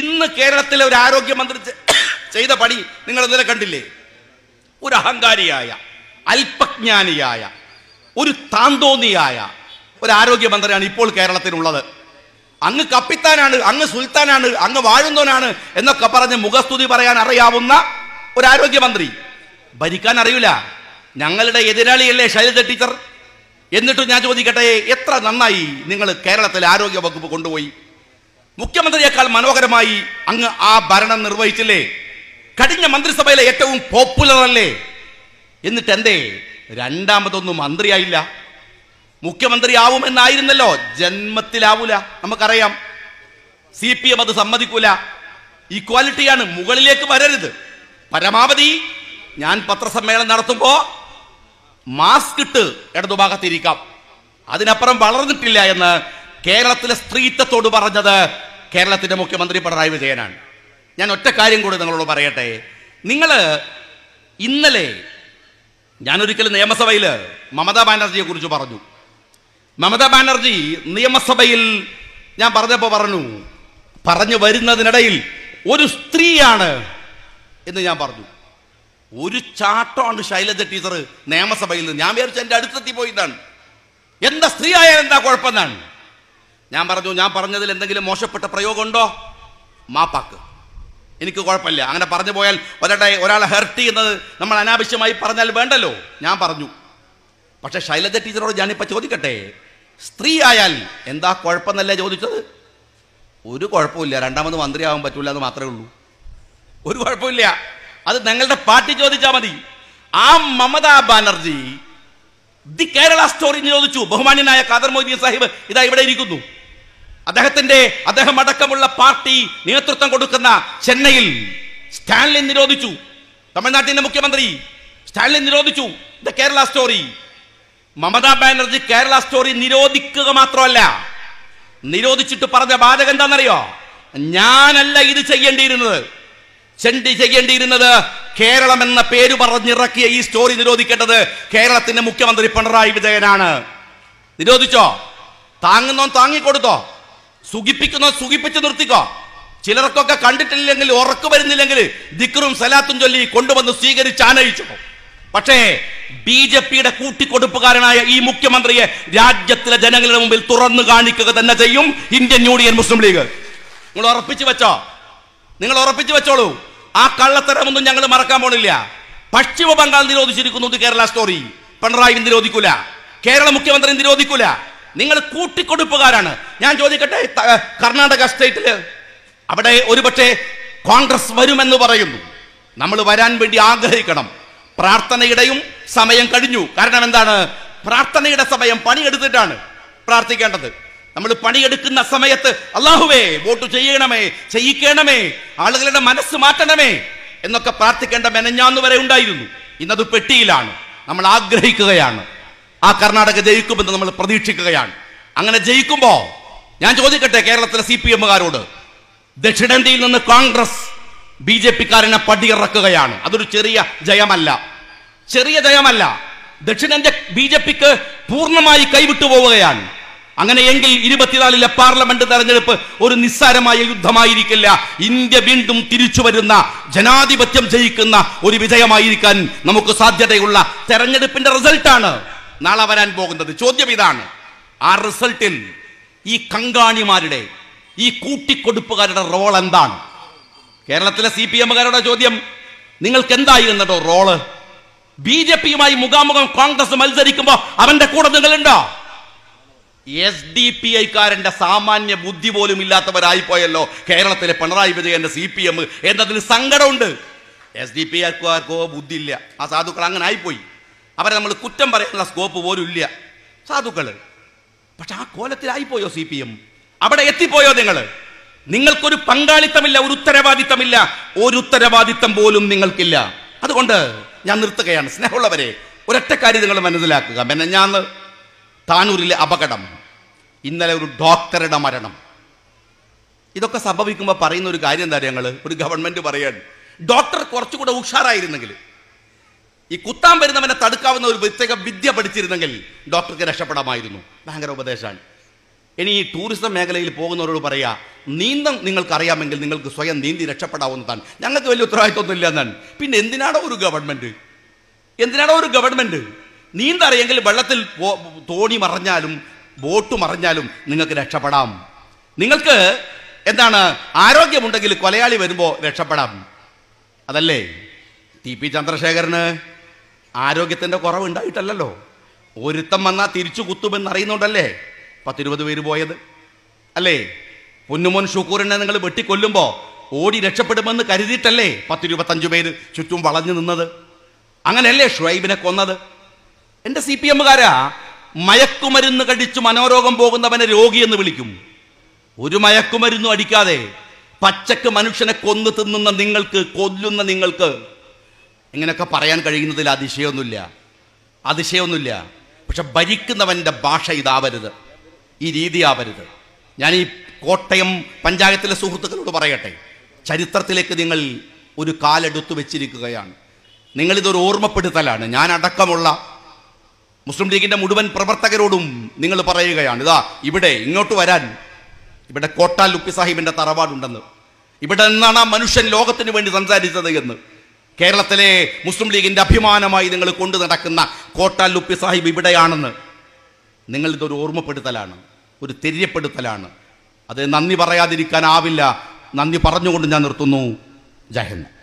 ഇന്ന് കേരളത്തിലെ ഒരു ആരോഗ്യമന്ത്രി ചെയ്ത പണി നിങ്ങൾ ഇന്നലെ കണ്ടില്ലേ ഒരു അഹങ്കാരിയായ അല്പജ്ഞാനിയായ ഒരു താന്തോന്നിയായ ഒരു ആരോഗ്യമന്ത്രിയാണ് ഇപ്പോൾ കേരളത്തിനുള്ളത് അങ്ങ് കപ്പിത്താനാണ് അങ്ങ് സുൽത്താനാണ് അങ്ങ് വാഴുന്നവനാണ് എന്നൊക്കെ പറഞ്ഞ് മുഖസ്തുതി പറയാൻ അറിയാവുന്ന ഒരു ആരോഗ്യമന്ത്രി ഭരിക്കാൻ അറിയില്ല ഞങ്ങളുടെ എതിരാളിയല്ലേ ശൈലജ ടീച്ചർ എന്നിട്ടും ഞാൻ ചോദിക്കട്ടെ എത്ര നന്നായി നിങ്ങൾ കേരളത്തിലെ ആരോഗ്യ വകുപ്പ് കൊണ്ടുപോയി മുഖ്യമന്ത്രിയേക്കാൾ മനോഹരമായി അങ്ങ് ആ ഭരണം നിർവഹിച്ചില്ലേ കഴിഞ്ഞ മന്ത്രിസഭയിലെ ഏറ്റവും പോപ്പുലർ അല്ലേ എന്നിട്ട് എന്തേ രണ്ടാമതൊന്നും മന്ത്രിയായില്ല മുഖ്യമന്ത്രിയാവുമെന്നായിരുന്നല്ലോ ജന്മത്തിലാവൂല നമുക്കറിയാം സി പി എം അത് സമ്മതിക്കൂല ഇക്വാലിറ്റിയാണ് മുകളിലേക്ക് വരരുത് പരമാവധി ഞാൻ പത്രസമ്മേളനം നടത്തുമ്പോൾ മാസ്ക് ഇട്ട് ഇടതുഭാഗത്തിരിക്കാം അതിനപ്പുറം വളർന്നിട്ടില്ല എന്ന് കേരളത്തിലെ സ്ത്രീത്വത്തോട് പറഞ്ഞത് കേരളത്തിൻ്റെ മുഖ്യമന്ത്രി പിണറായി വിജയനാണ് ഞാൻ ഒറ്റ കാര്യം കൂടി നിങ്ങളോട് പറയട്ടെ നിങ്ങൾ ഇന്നലെ ഞാനൊരിക്കലും നിയമസഭയിൽ മമതാ ബാനർജിയെ കുറിച്ച് പറഞ്ഞു മമതാ ബാനർജി നിയമസഭയിൽ ഞാൻ പറഞ്ഞപ്പോൾ പറഞ്ഞു പറഞ്ഞു വരുന്നതിനിടയിൽ ഒരു സ്ത്രീയാണ് എന്ന് ഞാൻ പറഞ്ഞു ഒരു ചാട്ടമാണ് ശൈലജ ടീച്ചർ നിയമസഭയിൽ നിന്ന് ഞാൻ വിചാരിച്ചു എൻ്റെ അടുത്തെത്തി പോയിട്ടാണ് എന്താ സ്ത്രീ ആയാലും എന്താ കുഴപ്പമെന്നാണ് ഞാൻ പറഞ്ഞു ഞാൻ പറഞ്ഞതിൽ എന്തെങ്കിലും മോശപ്പെട്ട പ്രയോഗമുണ്ടോ മാപ്പാക്ക് എനിക്ക് കുഴപ്പമില്ല അങ്ങനെ പറഞ്ഞു പോയാൽ ഒരാളെ ഒരാളെ ഹെർട്ട് ചെയ്യുന്നത് നമ്മൾ അനാവശ്യമായി പറഞ്ഞാൽ വേണ്ടല്ലോ ഞാൻ പറഞ്ഞു പക്ഷേ ശൈലജ ടീച്ചറോട് ഞാനിപ്പോൾ ചോദിക്കട്ടെ സ്ത്രീ ആയാൽ എന്താ കുഴപ്പമെന്നല്ലേ ചോദിച്ചത് ഒരു കുഴപ്പമില്ല രണ്ടാമത് മന്ത്രിയാവാൻ പറ്റില്ല എന്ന് മാത്രമേ ഉള്ളൂ ഒരു കുഴപ്പമില്ല അത് ഞങ്ങളുടെ പാർട്ടി ചോദിച്ചാൽ മതി ആ മമതാ ബാനർജി ദി കേരള സ്റ്റോറി ചോദിച്ചു ബഹുമാന്യനായ കാദർ മൊയ്തീൻ സാഹിബ് ഇതാ ഇവിടെ ഇരിക്കുന്നു അദ്ദേഹത്തിന്റെ അദ്ദേഹം അടക്കമുള്ള പാർട്ടി നേതൃത്വം കൊടുക്കുന്ന ചെന്നൈയിൽ സ്റ്റാലിൻ നിരോധിച്ചു തമിഴ്നാട്ടിന്റെ മുഖ്യമന്ത്രി സ്റ്റാലിൻ നിരോധിച്ചു ദ കേരള സ്റ്റോറി മമതാ ബാനർജി കേരള സ്റ്റോറി നിരോധിക്കുക മാത്രമല്ല നിരോധിച്ചിട്ട് പറഞ്ഞ ബാധകം എന്താണെന്നറിയോ ഞാനല്ല ഇത് ചെയ്യേണ്ടിയിരുന്നത് ചെണ്ടി ചെയ്യേണ്ടിയിരുന്നത് കേരളം എന്ന പേര് പറഞ്ഞിറക്കിയ ഈ സ്റ്റോറി നിരോധിക്കേണ്ടത് കേരളത്തിന്റെ മുഖ്യമന്ത്രി പിണറായി വിജയനാണ് നിരോധിച്ചോ താങ്ങുന്നോ താങ്ങിക്കൊടുത്തോ സുഖിപ്പിക്കുന്ന സുഖിപ്പിച്ച് നിർത്തിക്ക ചിലർക്കൊക്കെ കണ്ടിട്ടില്ലെങ്കിൽ ഉറക്കു വരുന്നില്ലെങ്കിൽ ദിക്കറും സലാത്തും ചൊല്ലി കൊണ്ടുവന്ന് സ്വീകരിച്ച് ആനയിച്ചു പക്ഷേ ബി ജെ പിയുടെ കൂട്ടിക്കൊടുപ്പുകാരനായ ഈ മുഖ്യമന്ത്രിയെ രാജ്യത്തിലെ ജനങ്ങളുടെ മുമ്പിൽ തുറന്നു കാണിക്കുക തന്നെ ചെയ്യും ഇന്ത്യൻ യൂണിയൻ മുസ്ലിം ലീഗ് നിങ്ങൾ ഉറപ്പിച്ചു വെച്ചോ നിങ്ങൾ ഉറപ്പിച്ചു വെച്ചോളൂ ആ കള്ളത്തരമൊന്നും ഞങ്ങൾ മറക്കാൻ പോണില്ല പശ്ചിമ ബംഗാൾ നിരോധിച്ചിരിക്കുന്നു കേരള സ്റ്റോറി പിണറായി നിരോധിക്കൂല കേരള മുഖ്യമന്ത്രി നിരോധിക്കൂല നിങ്ങൾ കൂട്ടിക്കൊടുപ്പുകാരാണ് ഞാൻ ചോദിക്കട്ടെ കർണാടക സ്റ്റേറ്റില് അവിടെ ഒരുപക്ഷെ കോൺഗ്രസ് വരുമെന്ന് പറയുന്നു നമ്മൾ വരാൻ വേണ്ടി ആഗ്രഹിക്കണം പ്രാർത്ഥനയുടെയും സമയം കഴിഞ്ഞു കാരണം എന്താണ് പ്രാർത്ഥനയുടെ സമയം പണിയെടുത്തിട്ടാണ് പ്രാർത്ഥിക്കേണ്ടത് നമ്മൾ പണിയെടുക്കുന്ന സമയത്ത് അള്ളാഹുവേ വോട്ട് ചെയ്യണമേ ചെയ്യിക്കണമേ ആളുകളുടെ മനസ്സ് മാറ്റണമേ എന്നൊക്കെ പ്രാർത്ഥിക്കേണ്ട മെനഞ്ഞാന്ന് വരെ ഉണ്ടായിരുന്നു ഇന്നത് പെട്ടിയിലാണ് നമ്മൾ ആഗ്രഹിക്കുകയാണ് ആ കർണാടക ജയിക്കുമെന്ന് നമ്മൾ പ്രതീക്ഷിക്കുകയാണ് അങ്ങനെ ജയിക്കുമ്പോൾ ഞാൻ ചോദിക്കട്ടെ കേരളത്തിലെ സി പി എമ്മുകാരോട് ദക്ഷിണേന്ത്യയിൽ നിന്ന് കോൺഗ്രസ് ബി ജെ പിക്കാരനെ പടിയിറക്കുകയാണ് അതൊരു ചെറിയ ജയമല്ല ചെറിയ ജയമല്ല ദക്ഷിണേന്ത്യ ബി ജെ പിക്ക് പൂർണ്ണമായി കൈവിട്ടു പോവുകയാണ് അങ്ങനെയെങ്കിൽ ഇരുപത്തിനാലിലെ പാർലമെന്റ് തെരഞ്ഞെടുപ്പ് ഒരു നിസ്സാരമായ യുദ്ധമായിരിക്കില്ല ഇന്ത്യ വീണ്ടും തിരിച്ചു വരുന്ന ജനാധിപത്യം ജയിക്കുന്ന ഒരു വിജയമായിരിക്കാൻ നമുക്ക് സാധ്യതയുള്ള തെരഞ്ഞെടുപ്പിന്റെ റിസൾട്ടാണ് നാളെ വരാൻ പോകുന്നത് ചോദ്യം ഇതാണ് ആ റിസൾട്ടിൽ ഈ കങ്കാണിമാരുടെ ഈ കൂട്ടിക്കൊടുപ്പുകാരുടെ റോൾ എന്താണ് കേരളത്തിലെ സി പി എമ്മുകാരുടെ ചോദ്യം നിങ്ങൾക്ക് എന്തായിരുന്നോ റോള് ബി ജെ പിയുമായി മുഖാമുഖം കോൺഗ്രസ് മത്സരിക്കുമ്പോ അവന്റെ കൂടെ നിങ്ങളുണ്ടോ എസ് ഡി പി ഐക്കാരന്റെ സാമാന്യ ബുദ്ധി പോലും ഇല്ലാത്തവരായി പോയല്ലോ കേരളത്തിലെ പിണറായി വിജയന്റെ സി പി എം എന്നതിന് സങ്കടമുണ്ട് എസ് ഡി പി ആർക്കോ ബുദ്ധിയില്ല ആ സാധുക്കൾ അങ്ങനെ ആയിപ്പോയി അവരെ നമ്മൾ കുറ്റം പറയാനുള്ള സ്കോപ്പ് പോലും ഇല്ല സാധുക്കൾ പക്ഷെ ആ കോലത്തിലായിപ്പോയോ സി പി എം അവിടെ എത്തിപ്പോയോ നിങ്ങൾ നിങ്ങൾക്കൊരു പങ്കാളിത്തമില്ല ഒരു ഉത്തരവാദിത്തമില്ല ഒരു ഉത്തരവാദിത്തം പോലും നിങ്ങൾക്കില്ല അതുകൊണ്ട് ഞാൻ നിർത്തുകയാണ് സ്നേഹമുള്ളവരെ ഒരൊറ്റ കാര്യം നിങ്ങൾ മനസ്സിലാക്കുക ഞാൻ താനൂരിലെ അപകടം ഇന്നലെ ഒരു ഡോക്ടറുടെ മരണം ഇതൊക്കെ സംഭവിക്കുമ്പോൾ പറയുന്ന ഒരു കാര്യം എന്താ ഞങ്ങൾ ഒരു ഗവൺമെൻറ് പറയാൻ ഡോക്ടർ കുറച്ചുകൂടെ ഉഷാറായിരുന്നെങ്കിൽ ഈ കുത്താൻ വരുന്നവനെ തടുക്കാവുന്ന ഒരു പ്രത്യേക വിദ്യ പഠിച്ചിരുന്നെങ്കിൽ ഡോക്ടർക്ക് രക്ഷപ്പെടാമായിരുന്നു ഭയങ്കര ഉപദേശമാണ് ഇനി ഈ ടൂറിസം മേഖലയിൽ പോകുന്നവരോട് പറയുക നീന്തം അറിയാമെങ്കിൽ നിങ്ങൾക്ക് സ്വയം നീന്തി രക്ഷപ്പെടാവുന്നതാണ് ഞങ്ങൾക്ക് വലിയ ഇല്ല എന്നാണ് പിന്നെ എന്തിനാണോ ഒരു ഗവൺമെന്റ് എന്തിനാണോ ഒരു ഗവൺമെന്റ് നീന്തറിയെങ്കിൽ വെള്ളത്തിൽ തോണി മറഞ്ഞാലും ബോട്ട് മറഞ്ഞാലും നിങ്ങൾക്ക് രക്ഷപ്പെടാം നിങ്ങൾക്ക് എന്താണ് ആരോഗ്യമുണ്ടെങ്കിൽ കൊലയാളി വരുമ്പോൾ രക്ഷപ്പെടാം അതല്ലേ ടി പി ചന്ദ്രശേഖരന് ആരോഗ്യത്തിൻ്റെ കുറവുണ്ടായിട്ടല്ലല്ലോ ഒരുത്തം വന്നാൽ തിരിച്ചു കുത്തുമെന്ന് അറിയുന്നുണ്ടല്ലേ പത്തിരുപത് പേര് പോയത് അല്ലേ പൊന്നുമോൻ ഷുക്കൂറിനെ നിങ്ങൾ വെട്ടിക്കൊല്ലുമ്പോൾ ഓടി രക്ഷപ്പെടുമെന്ന് കരുതിയിട്ടല്ലേ പത്തിരുപത്തഞ്ച് പേര് ചുറ്റും വളഞ്ഞു നിന്നത് അങ്ങനെയല്ലേ ഷുഹൈബിനെ കൊന്നത് എൻ്റെ സി പി എമ്മുകാരാ മയക്കുമരുന്ന് കടിച്ചു മനോരോഗം പോകുന്നവനെ രോഗിയെന്ന് വിളിക്കും ഒരു മയക്കുമരുന്നും അടിക്കാതെ പച്ചക്ക് മനുഷ്യനെ കൊന്നു തിന്നുന്ന നിങ്ങൾക്ക് കൊല്ലുന്ന നിങ്ങൾക്ക് ഇങ്ങനെയൊക്കെ പറയാൻ കഴിയുന്നതിൽ അതിശയമൊന്നുമില്ല അതിശയമൊന്നുമില്ല പക്ഷെ ഭരിക്കുന്നവൻ്റെ ഭാഷ ഇതാവരുത് ഈ രീതി ആവരുത് ഞാൻ ഈ കോട്ടയം പഞ്ചായത്തിലെ സുഹൃത്തുക്കളോട് പറയട്ടെ ചരിത്രത്തിലേക്ക് നിങ്ങൾ ഒരു കാലെടുത്തു വെച്ചിരിക്കുകയാണ് നിങ്ങളിതൊരു ഓർമ്മപ്പെടുത്തലാണ് ഞാൻ അടക്കമുള്ള മുസ്ലിം ലീഗിൻ്റെ മുഴുവൻ പ്രവർത്തകരോടും നിങ്ങൾ പറയുകയാണ് ഇതാ ഇവിടെ ഇങ്ങോട്ട് വരാൻ ഇവിടെ കോട്ടാൽ ലുപ്പി സാഹിബിൻ്റെ തറവാടുണ്ടെന്ന് ഇവിടെ നിന്നാണ് ആ മനുഷ്യൻ ലോകത്തിന് വേണ്ടി സംസാരിച്ചത് എന്ന് കേരളത്തിലെ മുസ്ലിം ലീഗിൻ്റെ അഭിമാനമായി നിങ്ങൾ കൊണ്ടു നടക്കുന്ന കോട്ട ലുപ്പി സാഹിബ് ഇവിടെയാണെന്ന് നിങ്ങളിതൊരു ഓർമ്മപ്പെടുത്തലാണ് ഒരു തെര്യപ്പെടുത്തലാണ് അത് നന്ദി പറയാതിരിക്കാനാവില്ല നന്ദി പറഞ്ഞുകൊണ്ട് ഞാൻ നിർത്തുന്നു ജയഹിന്ദ്